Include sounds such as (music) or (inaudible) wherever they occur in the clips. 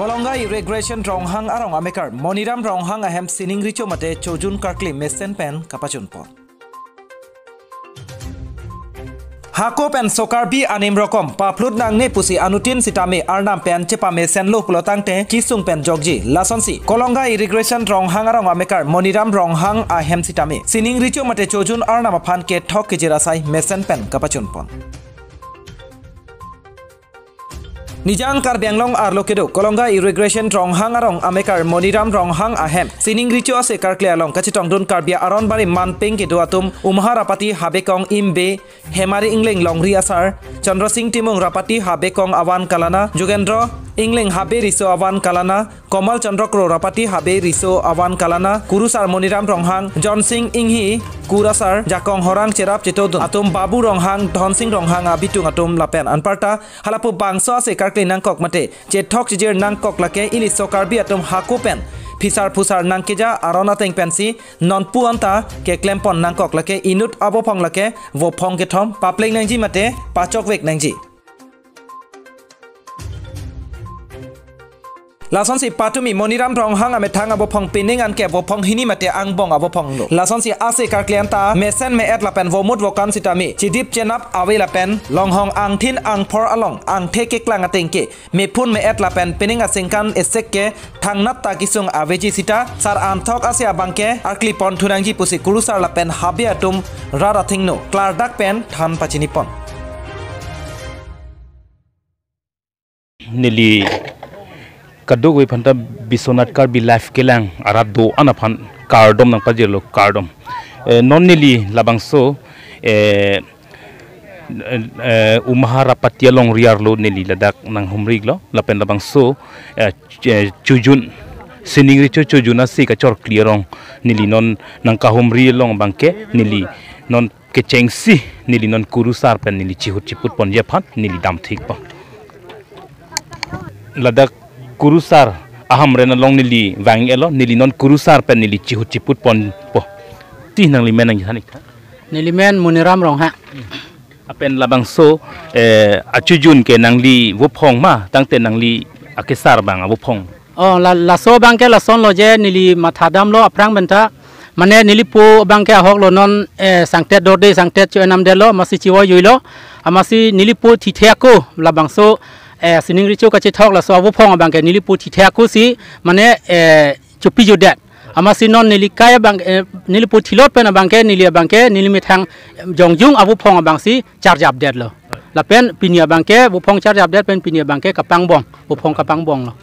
কলংগা ইউরেগ্রেশন রংহাং আর আমেকার মনিরাম রংহাং আহেম সিনিংরিচো মতে চৌজুন কার্কলি মেসেন পেন কাপাচুন পন হাকো পেন সকার বি আনিম রকম পাফলুদ নাংনে পুসি আনুটিন সিটামে আর নাম পেন চেপা মেসেন লো পুলতাং তে কিসুং পেন জগজি লাসনসি কলঙ্গা ইরিগ্রেশন রংহাং আর আমেকার মনিরাম রংহাং আহেম সিটামে সিনিংরিচো মতে চৌজুন আর নাম ফান কে ঠক কেজি রাসাই মেসেন পেন কাপাচুন পন নিজাং কার বেংলং আর লোকেডো কলঙ্গা ইরিগ্রেশন রং হাং আরং আমেকার মনিরাম রং হাং আহেম সিনিং রিচু আছে কার ক্লে আলং কাছি টংডুন কার্বিয়া আরন বারে মানপিং কে দোয়াতুম উমহা রাপাতি হাবেকং ইম বে হেমারি ইংলিং লংরি আসার চন্দ্র সিং টিমুং রাপাতি হাবেকং আওয়ান কালানা যোগেন্দ্র ইংলিং হাবে রিসো আওয়ান কালানা কমল চন্দ্র ক্রো রাপাতি হাবে রিসো আওয়ান কালানা কুরুসার মনিরাম রংহাং জন সিং ইংহি কুরাসার জাকং হরাং চেরাপ চেতো আতুম বাবু রংহাং ধন সিং রংহাং আবিটুং আতুম লাপেন আনপার্তা হালাপু বাংস আছে কার্কলি নাংকক মাতে চে ঠক চিজের নাংকক লাকে ইলি সকারবি আতুম হাকো পেন ফিসার ফুসার নাংকেজা আরনা তেং পেন্সি ননপু অন্তা কে ক্লেম্পন নাংকক লাকে ইনুট আবো ফং লাকে ও ফং কেথম পাপলেং নাংজি মাতে পাচক বেগ নাংজি lason si patumi moniram rong hang ame thang abo phong pining an ke bo phong hini mate ang bong abo phong lo lason si ase kar klienta mesen me et la pen vo mut vo kan sitami chi dip chen up awe la pen long hong ang thin ang phor along ang the ke klang ateng ke me phun me et la pen pining a singkan ese ke thang nat ta kisung ave ji sita sar an thok ase abang ke ar kli pon thurang ji pusi kuru sar la pen habi atum rara thing no klar dak pen than pachini pon nili कदो गई फंता विश्वनाथ कार बी लाइफ के लैंग अरा दो अना फन कार्डम नंग पजे लो कार्डम नॉन निली लबांसो ए उमहारा लोंग रियार लो निली लदाक नंग हुमरी ग्लो लपेन लबांसो चुजुन सिनिंग्री चो चुजुना सी का चोर क्लियरोंग निली नॉन नंग का हुमरी लोंग बंके निली नॉन के चेंगसी निली नॉन कुरुसार पेन निली चिहुर चिपुर पंजे फान निली दाम ठीक पा लदाक kurusar aham rena long nili wang elo nili non kurusar pen nili chihu chiput pon po ti nang li menang hanik nili men muniram rong ha apen labang so eh achujun ke nang li wo phong ma tang te nang li akesar bang wo phong oh la la so bang ke la son lo je nili matha dam lo aprang ben ta mane nilipu bangke ahok lo non eh, sangtet dorde sangtet cho enam delo masi chiwa yuilo amasi nilipu thitheko labangso เออสิ่งที่เจ้าก็จะทอกละสวบพองบางแกนิลิปูทีเทียกุสีมันเนี่ยเออจุปิจุดเด็ดอามาสินนนิลิกายบางนิลิปูที่ลดเป็นบางแกนิลิบางแกนิลิมิทังยองยุ่งอาวุพ่องบางสีจารจับเด็ดเลยละเป็นปีเนียบางแกบุพ่องจารจับเด็ดเป็นปีเนียบางแกกับปังบองบุพ่องกับปังบองเนาะ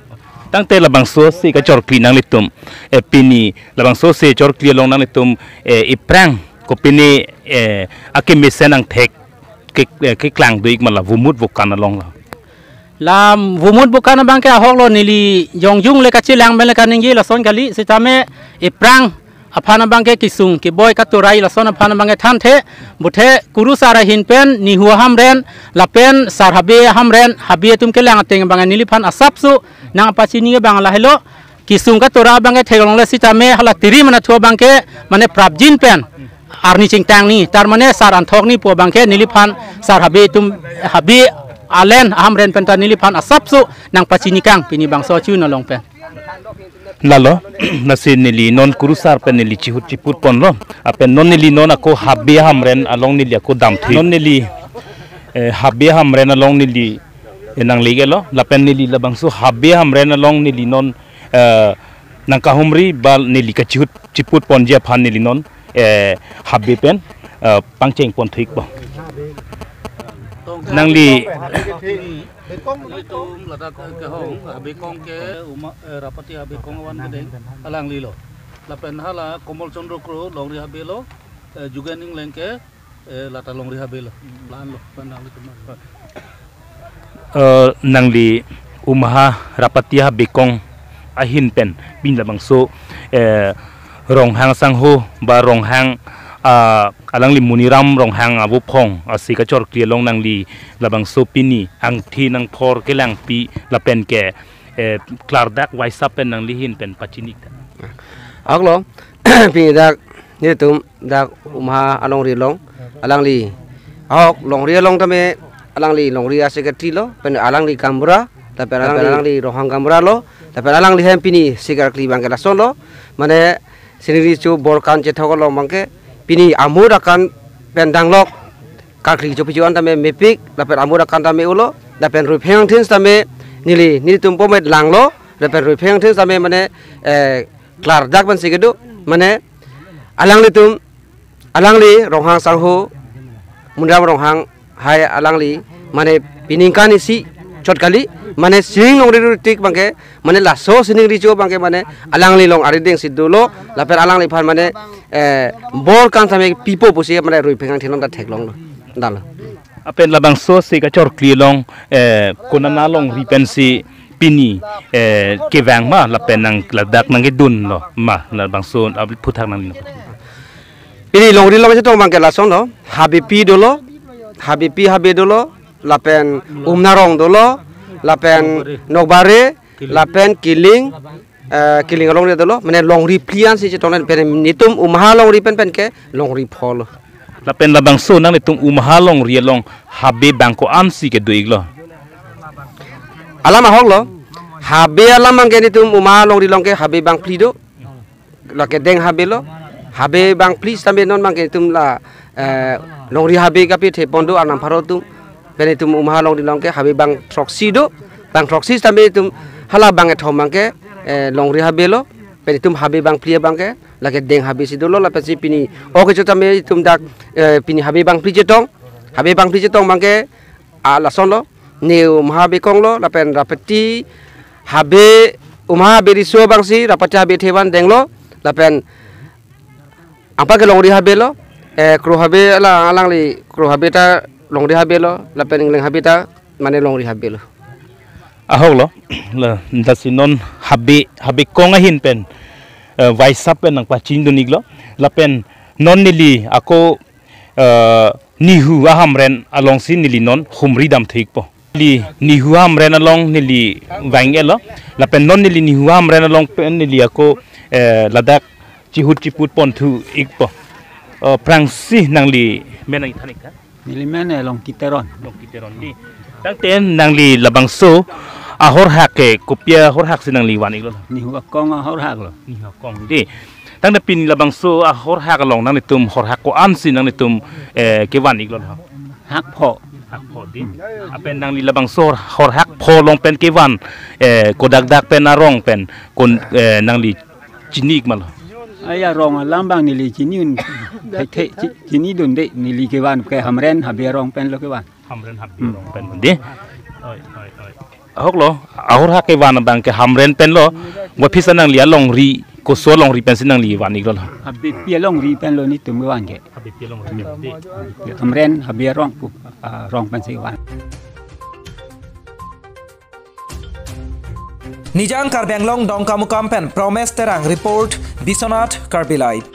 ตั้งแต่ละบางส่วนสิก็จอร์ีนังลิตุมเอปีนีละบางส่วนสิจอร์คลีลงนังลิตุมเออีแปรงก็ปีนีเออาเกมิเซนังเทก cái cái làng đấy mà là vô mút vô cản là long lam vumut bukan bangke ahok lo nili yong yung le kachi lang bele kaningi la son kali sitame iprang apana bangke kisung ki boy katurai la son apana bangke than bute buthe kuru sara hin pen ni huwa ham ren sar habie ham ren habe tum ke lang ateng banga nili pan asap su nang apachi ni bang la hello kisung ka tora bangke thelong le sitame hala tiri mana tua bangke mane prapjin pen arni tang ni tar mane sar anthok ni po bangke nili pan sar habie tum habie alen aham ren penta nili pan asapso nang nikang pini bangso chu nolong pe pen lalo (clears throat) nasi nili non kurusar pen nili chihut chiput pon lo apen non nili non ako habi aham ren along nili ako dam thi non nili eh, habbe aham ren along nili eh, nang lige lo lapen nili labangso habi aham ren along nili non eh, nang kahumri bal nili kachihut chiput pon jia pan nili non habi pen pangcheng pon thik ba năng lì alang lilo lapen hala komol chondro kro long longri habelo juganing lengke lata long longri habelo lan lo panang lo nang li eh, umaha rapatia bekong ahin pen bin labang so eh, rong hang sang ho ba rong hang alang limuniram muniram rong hang abu phong asi ka chor long nang li labang supini ang thi nang phor ke lang pi la pen ke klar dak wai nang lihin hin pen pachinik ak lo pi dak ni tum dak umha alang ri long alang li ok long ri long tame alang li long ri ase ka lo pen alang li kamra tapi alang li rohang kamra lo tapi alang li hem pini sigar kli bang ka lo mane sendiri cu borkan cethok lo mangke pini amur akan pendang lok kakri jopi pijuan tame mepik dapat amur akan tame ulo dapat rui peng tins tame nili nili tumpo met lang lo dapat rui peng tins tame mane eh, klar dak ban sigedu mane alang li tum alang li ronghang sanghu mundam ronghang hai alang li mane piningkani si kali mane sing ong riru tik bangke mane laso sining richo bangke mane alang lilong ari ding sidulo laper alang li phan mane eh, bor kan same pipo pusi mane rui pengang thelong ta long lo dalo. apen labang so si ka chor long, eh, konana long ripensi pini eh, ke ma lapen nang ladak nang dun lo ma labang so puthak nang ini long ri long se tong bangke laso lo habi pi dolo habi pi habi dolo lapen umnarong dolo lapen nokbare lapen Killing, eh, Killing long dulu, dolo mane long ri sih si chitong pen nitum umhalong long ri pen pen ke long ri lapen labang so nang nitum Umhalong long long habe bangko amsi ke doiglo alama lo, habe alamang ke nitum umhalong long ke habe bang plido lake deng habe lo habe bang plis tambe non mang ke nitum la eh, long ri habe kapi the pondo anam pharo bene tum um halong dilong ke habi bang troksi do bang troksi tambe tum hala bang e thomang ke eh, long ri habelo bene tum habi bang pria bang ke lage deng habi si do lo la pasi pini o ke chota me tum dak pini habi bang pli jetong habi bang pli jetong bang ke a la son lo ne um habi kong lo la pen rapeti habi um habi ri so bang si rapati habi theban deng lo la pen apa ke long ri habelo eh kru habi ala alang li kru habi ta long rihabelo lapen ingling habita mane long rihabelo ahok lo la dasinon habi habi konga hin pen eh, vaisa pen nang pachin do niglo lapen non nili ako eh, nihu aham ren along sin nili non humri dam thik po li nihu aham ren along nili wang elo lapen non nili nihu aham ren along pen nili ako eh, ladak chihut chiput pon thu ikpo prangsi nang li menang ithanika นี่ลิแม่เนีลองกิเตอรอนลองกิเตอรอนดิตั้งแต่นางลีละบังโซอาหอรหักเกกุเปีาหอรหักสินางลีวันอีกแล้วนี่หัวกองอาฮอร์ฮักเหรอนี่ว่ากองดิตั้งแต่ปีนล้บังโซอาหอรหักลองนางลีตุมหอรหักกูอันสินางลีตุมเอ่อเกวันอีกแล้วฮักพอพอดิเป็นนางลีละบังโซ่ฮอรหักพอลงเป็นกีวันเอ่อกดักดักเป็นนารองเป็นคนเอ่อนางลีจินิกมาเลยไอ้ยารองลำบางนี่ลีจีนยุนไทเทจีนี่ดุนเดนี่ลีเกวันแกฮัมเรนฮับเบียรองเป็นโลกกวันฮัมเรนฮับเบียรองเป็นเันดีฮกโลอาหุักเกวันบางแกฮัมเรนเป็นโลว่าพิษนังเลียลองรีก็สวลองรีเป็นสินังลีวันอีกแล้วฮับเบียลองรีเป็นโลนี่ตัวเมื่อวันแกฮับเบียลองรีเป็นโลฮัมเรนฮับเบียรองปุรองเป็นสิวันนิจังคาร์แบ่งลงดองคาำคัมเป็นพรอมเมสเตรังรีพอร์ต বিশ্বনাথ কাৰ্বিলাইট